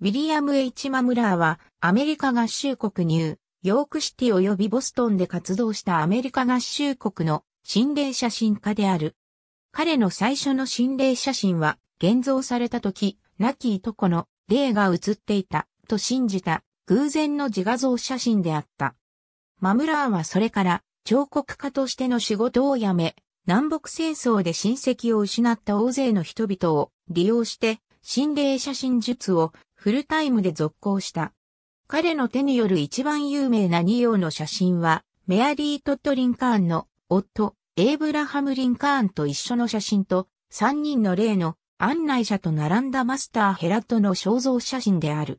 ウィリアム・ H・ マムラーは、アメリカ合衆国ニュー、ヨークシティ及びボストンで活動したアメリカ合衆国の心霊写真家である。彼の最初の心霊写真は、現像された時、亡きいとこの霊が写っていた、と信じた、偶然の自画像写真であった。マムラーはそれから、彫刻家としての仕事を辞め、南北戦争で親戚を失った大勢の人々を利用して、心霊写真術をフルタイムで続行した。彼の手による一番有名な二葉の写真は、メアリー・トット・リンカーンの夫、エイブラハム・リンカーンと一緒の写真と、三人の例の案内者と並んだマスター・ヘラトの肖像写真である。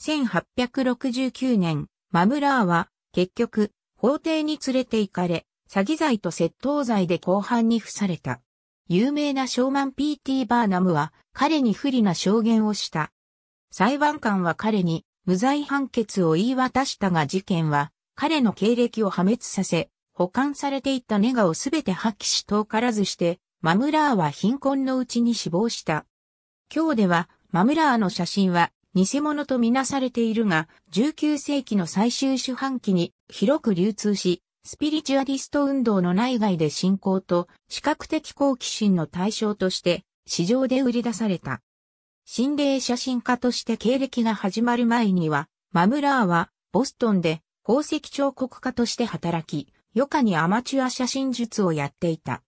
1869年、マムラーは、結局、法廷に連れて行かれ、詐欺罪と窃盗罪で後半に付された。有名なショーマン P.T. バーナムは、彼に不利な証言をした。裁判官は彼に無罪判決を言い渡したが事件は彼の経歴を破滅させ、保管されていたネガをすべて破棄し遠からずして、マムラーは貧困のうちに死亡した。今日では、マムラーの写真は偽物とみなされているが、19世紀の最終主犯期に広く流通し、スピリチュアリスト運動の内外で信仰と視覚的好奇心の対象として市場で売り出された。心霊写真家として経歴が始まる前には、マムラーはボストンで宝石彫刻家として働き、余暇にアマチュア写真術をやっていた。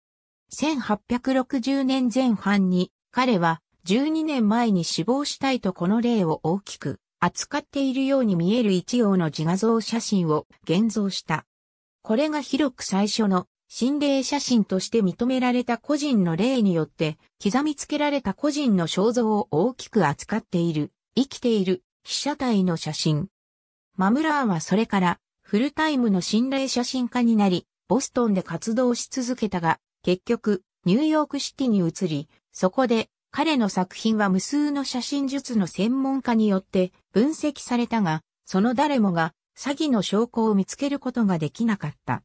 1860年前半に彼は12年前に死亡したいとこの例を大きく扱っているように見える一応の自画像写真を現像した。これが広く最初の心霊写真として認められた個人の霊によって刻みつけられた個人の肖像を大きく扱っている、生きている、被写体の写真。マムラーはそれからフルタイムの心霊写真家になり、ボストンで活動し続けたが、結局、ニューヨークシティに移り、そこで彼の作品は無数の写真術の専門家によって分析されたが、その誰もが詐欺の証拠を見つけることができなかった。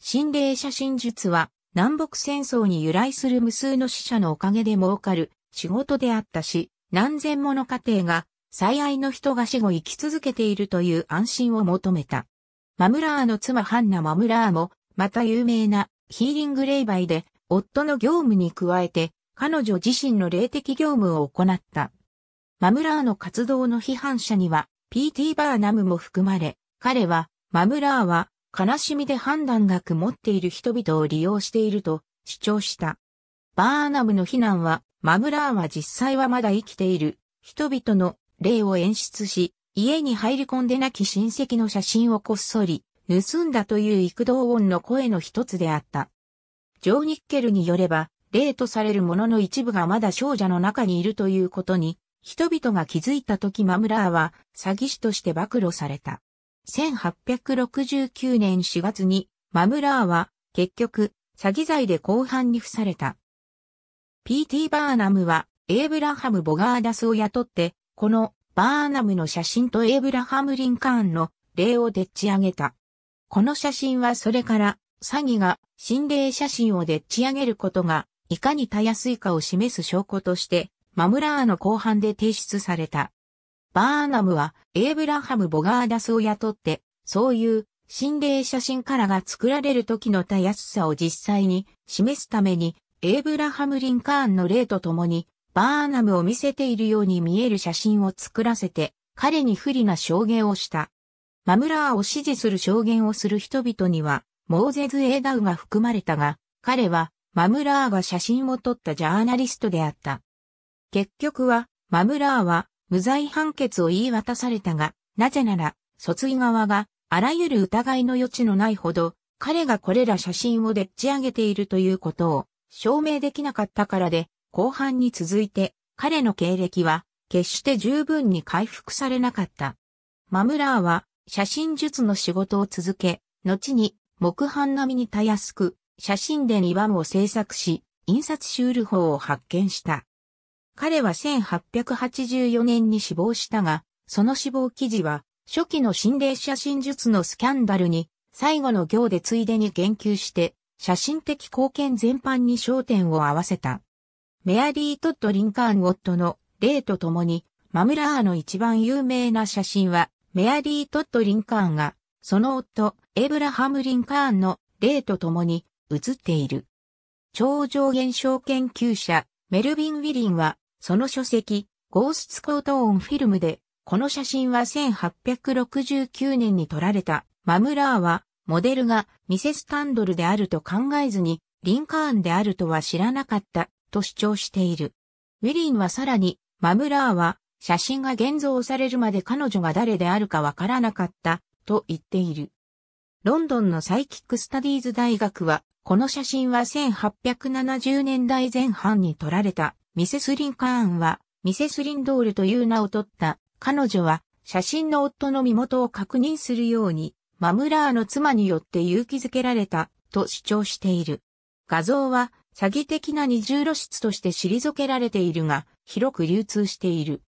心霊写真術は南北戦争に由来する無数の死者のおかげで儲かる仕事であったし、何千もの家庭が最愛の人が死後生き続けているという安心を求めた。マムラーの妻ハンナ・マムラーも、また有名なヒーリング霊媒で夫の業務に加えて彼女自身の霊的業務を行った。マムラーの活動の批判者には PT バーナムも含まれ、彼はマムラーは悲しみで判断が曇っている人々を利用していると主張した。バーナムの非難は、マムラーは実際はまだ生きている人々の霊を演出し、家に入り込んで亡き親戚の写真をこっそり盗んだという幾動音の声の一つであった。ジョー・ニッケルによれば、霊とされるものの一部がまだ少女の中にいるということに、人々が気づいた時マムラーは詐欺師として暴露された。1869年4月にマムラーは結局詐欺罪で後半に付された。P.T. バーナムはエイブラハム・ボガーダスを雇って、このバーナムの写真とエイブラハム・リンカーンの例をでっち上げた。この写真はそれから詐欺が心霊写真をでっち上げることがいかにたやすいかを示す証拠としてマムラーの後半で提出された。バーナムはエイブラハム・ボガーダスを雇って、そういう心霊写真からが作られる時のたやすさを実際に示すために、エイブラハム・リンカーンの例とともに、バーナムを見せているように見える写真を作らせて、彼に不利な証言をした。マムラーを支持する証言をする人々には、モーゼズ・エーダウが含まれたが、彼は、マムラーが写真を撮ったジャーナリストであった。結局は、マムラーは、無罪判決を言い渡されたが、なぜなら、訴追側が、あらゆる疑いの余地のないほど、彼がこれら写真をでっち上げているということを証明できなかったからで、後半に続いて彼の経歴は決して十分に回復されなかった。マムラーは写真術の仕事を続け、後に木版並みにたやすく写真で2番を制作し、印刷シュール法を発見した。彼は1884年に死亡したが、その死亡記事は、初期の心霊写真術のスキャンダルに、最後の行でついでに言及して、写真的貢献全般に焦点を合わせた。メアリー・トッド・リンカーン・ウォットの例とともに、マムラーの一番有名な写真は、メアリー・トッド・リンカーンが、その夫、エブラハム・リンカーンの例とともに写っている。超常現象研究者、メルビン・ウィリンは、その書籍、ゴースツコートオンフィルムで、この写真は1869年に撮られた。マムラーは、モデルがミセスタンドルであると考えずに、リンカーンであるとは知らなかった、と主張している。ウィリンはさらに、マムラーは、写真が現像されるまで彼女が誰であるかわからなかった、と言っている。ロンドンのサイキックスタディーズ大学は、この写真は1870年代前半に撮られたミセス・リンカーンは、ミセス・リンドールという名を取った。彼女は、写真の夫の身元を確認するように、マムラーの妻によって勇気づけられた、と主張している。画像は、詐欺的な二重露出として退けられているが、広く流通している。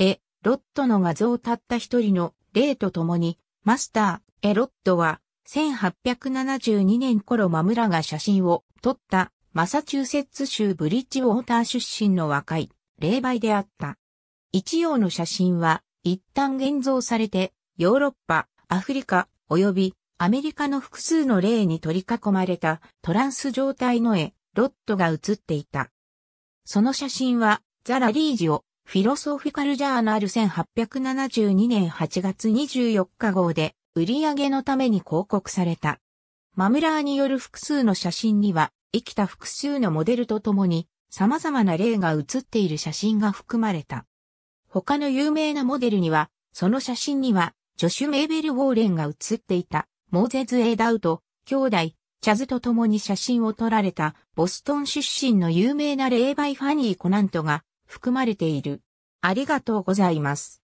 え、ロットの画像たった一人の例とともに、マスター、エロットは、1872年頃マムラが写真を撮ったマサチューセッツ州ブリッジウォーター出身の若い、霊媒であった。一葉の写真は、一旦現像されて、ヨーロッパ、アフリカ、及びアメリカの複数の霊に取り囲まれたトランス状態の絵、ロットが写っていた。その写真は、ザラリージオ、フィロソフィカルジャーナル1872年8月24日号で、売り上げのために広告された。マムラーによる複数の写真には、生きた複数のモデルとともに、様々な例が写っている写真が含まれた。他の有名なモデルには、その写真には、ジョシュ・メーベル・ウォーレンが写っていた、モーゼズ・エイダウト、兄弟、チャズと共に写真を撮られた、ボストン出身の有名な霊媒ファニー・コナントが含まれている。ありがとうございます。